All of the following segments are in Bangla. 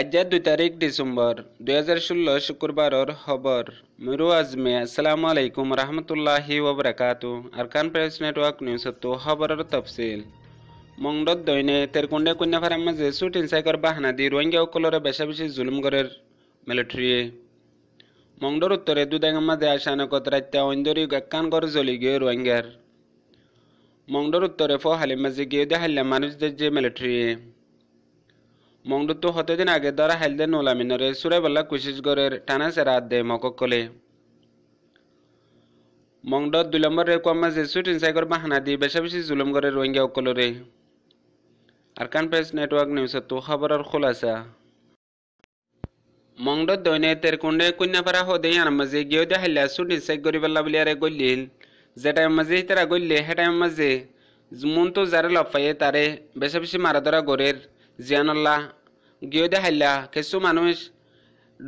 আজ্যা দুই তারিখ ডিসেম্বর দুই হাজার ষোলো শুক্রবার খবর মিরু আজমে আসসালামু আলাইকুম রহমতুল্লাহি ওবরাকাতু আরকান প্রেস নেটওয়ার্ক নিউজ তো খবরের তফসিল মঙ্গল দৈনে তেরকুন্ডে কন্যাফারের মাঝে সুট ইনসাইকর বাহানা দি রোহিঙ্গা সকলরে বেশা বেশি জুলুম করের মিলিটারি মংডর উত্তরে দুদাঙ্গা মাঝে আশানকত রাত্যা ঐন্দরী গাক্কান ঘর জ্বলি গিয়ে রোহিঙ্গার মংডর উত্তরে ফহালি মাঝে গিয়ে দেহাল্লা মানুষদের যে মিলিটারি মংডুত্তু হতদিন আগে দরা হাইলদে নোলামিনরে সুরে বল্লা কুশিসগরের টানা সেরা দে কলে মংড দুই নম্বরে কমা যে সুটিন সাইগর বাহানা দি বেশা বেশি জুলুম করে রোহিঙ্গা অকলরে আরকান প্রেস নেটওয়ার্ক নিউজত তো খবরের খোলাসা মংড দৈনে তেরকুন্ডে কন্যাপাড়া হদে আর মাঝে গিয়েও দে হাইলা সুটিন সাইগ গরি বল্লা বলি আরে গলিল যেটা মাঝে তারা গলিলে টাইম মাঝে মন তো যারে লফাইয়ে তারে বেশা বেশি মারা ধরা গরের জিয়ানল্লা গিয়ে হাইলা কিছু মানুষ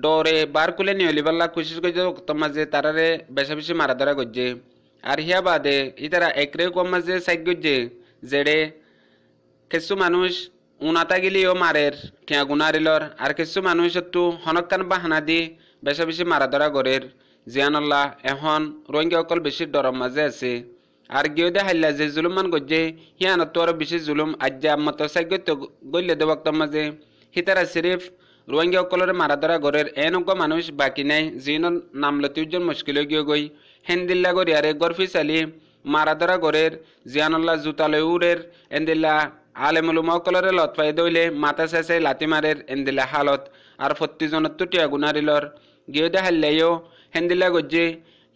ডরে বার কুলে নিয়লিবাল্লা পাল্লা কোশিস করছে মাঝে তারারে বেশা বেশি মারা ধরা করছে আর হিয়া বাদে ই তারা একরে কম মাঝে সাইড করছে জেড়ে কিছু মানুষ উনাতা গিলিও মারের টিয়া গুণারিলর আর কিছু মানুষ তো হনকান বাহানা দি বেশা বেশি মারা ধরা গরের জিয়ানল্লা এখন রোহিঙ্গা অকল বেশি ডরম মাঝে আছে argiyode hallaze zuluman goje hiana toro bishi জুলুম ajja motosaigotto golle গল্লে wakto maze hitara sirif Rohingya সকলের মারাধরা গড়ের এনেকুৱা মানুষ বাকি নাই যিনৰ নাম লতিউজ্জন মুস্কিলে গিয়ে গৈ হেন্দিল্লা গড়িয়ারে গরফি চালি মারাধরা গড়ের জিয়ানুল্লাহ জুতালয়ুরের এন্দিল্লা লত লতফাই দইলে মাথা চেঁচে লাতি মারের এন্দিল্লা হালত আর ফত্তিজনত টিয়া গুণারিলর গিয়ে দেহাল্লেও হেন্দিল্লা গজ্জে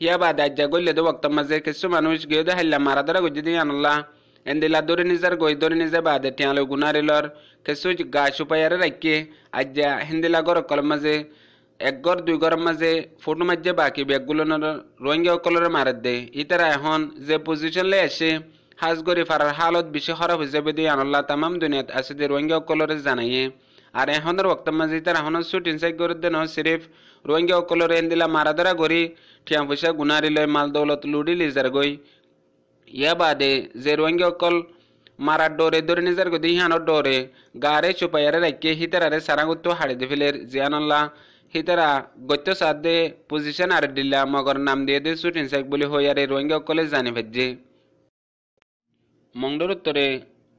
yaba daja golle do wakta maze kesu manush gedo hella maradara gojidi yanalla ende la dori nizar goy dori nize bade tiyanlo gunari lor kesu gashu payare rakke ajja hindi la goro kol maze এক গড় দুই গড়ের মাঝে ফটো মাঝে বাকি ব্যাগগুলোর রোহিঙ্গা কলরে মারাত দেয় ইতারা এখন যে পজিশনলে আসে হাজগরি ফারার হালত বেশি খারাপ হয়ে যাবে de আনল্লাহ তামাম দুনিয়াত আছে যে রোহিঙ্গা কলরে জানাইয়ে আর এখনের ওক্ত মাজিতার এখনের সুট ইনসাইড করে দেন সিরিফ রোহিঙ্গা অকলর এন্দিলা মারাধরা করি ঠিয়া পয়সা গুণারি লয় মাল দৌলত লুডি লিজার গই ইয়া বাদে যে রোহিঙ্গা অকল মারার ডরে ধরে নিজার গদি হিয়ানোর ডরে গারে চুপাইয়ারে রাখকে হিতারারে সারাগুত্ত হাড়ে দে ফেলের জিয়ানল্লা হিতারা গত্য সাদে পজিশন আর দিল্লা মগর নাম দিয়ে দে সুট ইনসাইক বলি হইয়ারে রোহিঙ্গা অকলে জানি ভেজে মঙ্গলোর উত্তরে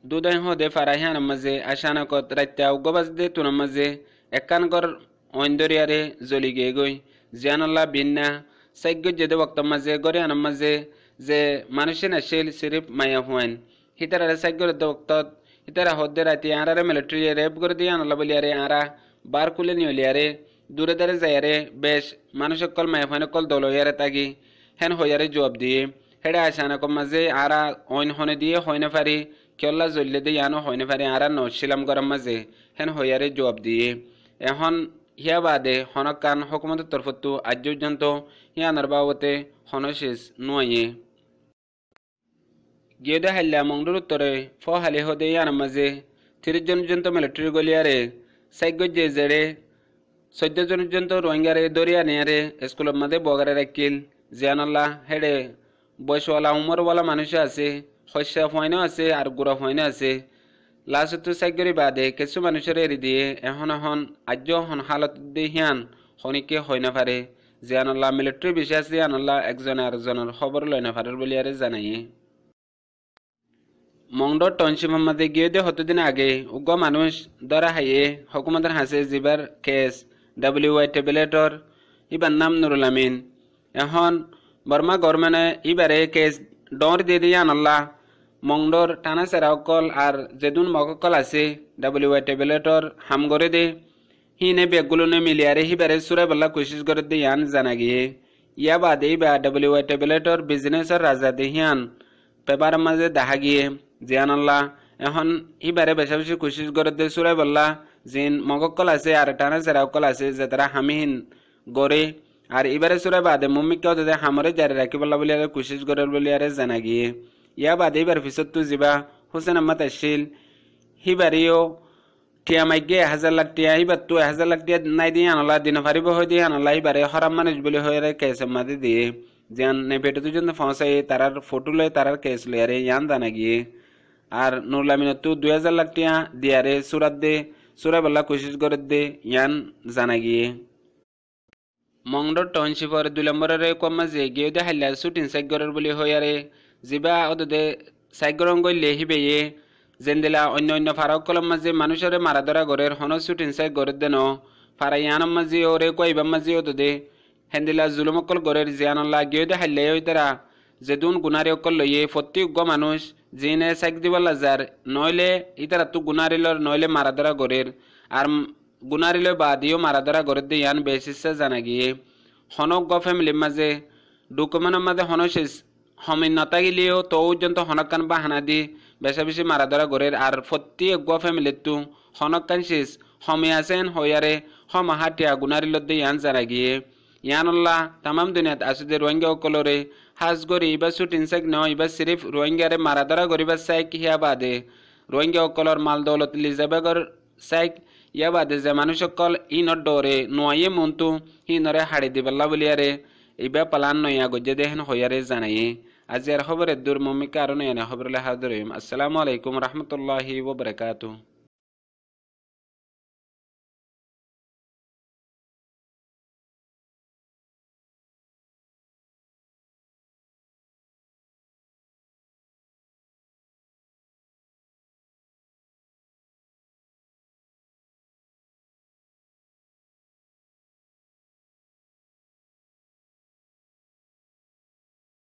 dudan hode farahyana maze ashana kot rattaw gobasde tuna maze ekkan gor ondoriyare zoligegoy ziyanalla binna saggo jede wakta maze goryana maze ze manushina shel sirip maya huwen hitara saggo de wakta hitara hodde rati ara military rep gordiyanalla boliyare ara bar kulen yoliyare দূরে দারে যায়ারে বেশ মানুষের কল মায়াফানে কল দল ইয়ারে তাগি হেন হইয়ারে জবাব দিয়ে হেডে আসানা কম মাঝে আরা অইন হনে দিয়ে হইনে পারি কেল্লা জল্লে দিয়ে ইয়ানো হয় না পারে আরা নছিলাম গরম মাঝে হেন হইয়ারে জবাব দিয়ে এখন হিয়া বাদে হনক কান হকুমতের তরফতু আজ পর্যন্ত হিয়ানোর বাবতে হনশেষ নুয়ে গিয়েদে হাল্লা মংডুর উত্তরে ফ হালি হদে ইয়ান মাঝে তিরিশ জন পর্যন্ত মিলিটারি গলিয়ারে সাইগ যে জেড়ে চৈদ্য জন পর্যন্ত রোহিঙ্গারে দরিয়া নিয়ারে স্কুলের মাঝে বগারে রাখিল জিয়ানাল্লাহ হেডে বয়সওয়ালা উমরওয়ালা মানুষ আছে শস্য ফয়না আছে আর গুড়া ফয়না আছে লাস্টতো চাকরি বাদে কিছু মানুষের এরি দিয়ে এখন এখন আজ্য হন হালত দিয়ে হিয়ান খনিকে হয় না পারে আনল্লা মিলিটারি বিশ্বাস আনল্লা একজনে আরেকজনের খবর লয় না পারে বলে আরে জানাইয়ে মংডর টনসি মোহাম্মদে গিয়ে দিয়ে হতদিন আগে উগ্র মানুষ ধরা হাইয়ে হকুমতের হাসে জিবার কেস ডাব্লিউ ওয়াই টেবলেটর ইবার নাম নুরুল আমিন এখন বর্মা গভর্নমেন্টে ইবারে কেস ডর দিয়ে দিয়ে আনল্লা মংডর টানা চেরাকল আর জেদুন মককল আছে ডাব্লিউ ওয়াই টেবলেটর হাম করে দে হিনে বেগুলো নে মিলিয়ারে হিবারে সুরে বল্লা কোশিশ করে দে ইয়ান জানা গিয়ে ইয়া বাদে বা ডাব্লিউ ওয়াই টেবলেটর বিজনেসর রাজা দে হিয়ান পেপার মাঝে দেখা গিয়ে জিয়ান আল্লাহ এখন ইবারে বেশা বেশি কোশিশ করে দে সুরে বল্লা জিন মগকল আছে আর টানা চেরাকল আছে যে তারা হামিহীন গড়ে আর এবারে সুরে বাদে মুম্মিকে হামরে জারি রাখি বলা বলিয়ারে কোশিশ করে বলিয়ারে জানা গিয়ে yaabaad hibar fisottu ziba husana matashil hibariyo tiamagge hazalaktiya hibattu hazalaktiya naidiyanala dinafaribo hodiyanala hibare hora manus boli hoyere kaisamadi diye জিয়ান নেপেটে দুজন ফসে তারার ফটো লয় তারার কেস লয়ারে ইয়ান দানা গিয়ে আর নুরলামিন তু দুই হাজার লাখ টিয়া দিয়ারে সুরাত দে সুরাবেলা কোশিশ করে দে ইয়ান জানা গিয়ে মংডর টাউনশিপর দুই নম্বরের কমা যে গিয়ে দে হাল্লা শুটিং সাইগরের বলি হইয়ারে জিবা অদদে সাইগ্রঙ্গইলে হিবে ইয়ে জেন্দেলা অন্য অন্য ফারক কলম মাঝে মানুষের মারাদরা গরের হনসু টিনসাই গরের দেন ফারাইয়ানম মাঝে ওরে কইবাম মাঝে অদদে হেন্দেলা জুলুমকল গরের জিয়ানল্লা গিয়ে দে হাইলে ওইতারা জেদুন গুনারে অকল লইয়ে ফতি উগ্র মানুষ জিনে সাইক দিবাল্লা যার নইলে ইতারা তু গুনারিলর নইলে মারাদরা গরের আর গুনারিল বা দিও মারাদরা গরের দে ইয়ান বেসিসে জানা গিয়ে হনক গ ফ্যামিলির মাঝে ডকুমেন্টের মাঝে হনসিস হমিন নাথাকিলেও তৌ যন্ত হনকান বা হানা দি বেচা বেছি মাৰা ধৰা ঘৰে আৰু ফটি এগুৱা ফেমিলিতো হনকান চিজ সমিয়াছেন হৈয়াৰে হম হাতীয়া গুণাৰীলত ইয়ান জানা গিয়ে ইয়ানল্লাহ তামাম দুনিয়াত আছো যে ৰোহিংগীসকলৰে সাজ গৰি ইবা শ্বুটিং চেক নহয় ইবা চিৰিফ ৰোহিংগীয়াৰে মাৰা ধৰা কৰিবা চাই কিহিয়া বাদে ৰোহিংগীসকলৰ মাল দৌলত লিজাবেগৰ চাইক ইয়াৰ বাদে যে মানুহসকল ইনৰ দৌৰে নোৱাৰিয়ে মনটো সিনৰে হাৰি দিবলা বুলিয়াৰে ibe palanno yago jedehn hoyare zanaye aziyar hobare dur mummi karuno yana hobare la hadurim assalamu alaikum warahmatullahi wabarakatuh